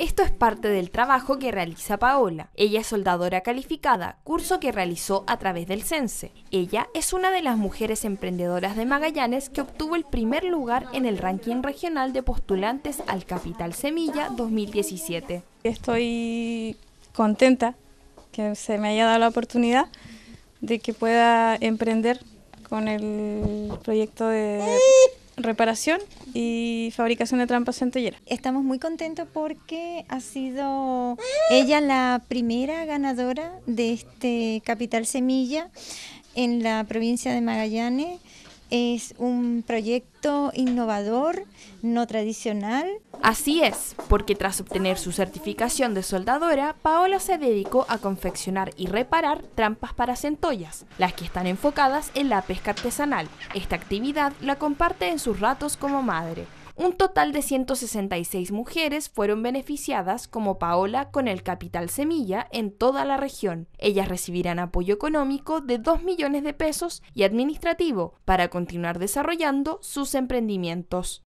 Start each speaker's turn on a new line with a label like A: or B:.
A: Esto es parte del trabajo que realiza Paola. Ella es soldadora calificada, curso que realizó a través del CENSE. Ella es una de las mujeres emprendedoras de Magallanes que obtuvo el primer lugar en el ranking regional de postulantes al Capital
B: Semilla 2017. Estoy contenta que se me haya dado la oportunidad de que pueda emprender con el
C: proyecto de reparación y fabricación de trampas centelleras. Estamos muy contentos porque ha sido ella la primera ganadora de este Capital Semilla en la provincia de Magallanes. Es un proyecto innovador, no tradicional.
A: Así es, porque tras obtener su certificación de soldadora, Paola se dedicó a confeccionar y reparar trampas para centollas, las que están enfocadas en la pesca artesanal. Esta actividad la comparte en sus ratos como madre. Un total de 166 mujeres fueron beneficiadas como Paola con el Capital Semilla en toda la región. Ellas recibirán apoyo económico de 2 millones de pesos y administrativo para
C: continuar desarrollando sus emprendimientos.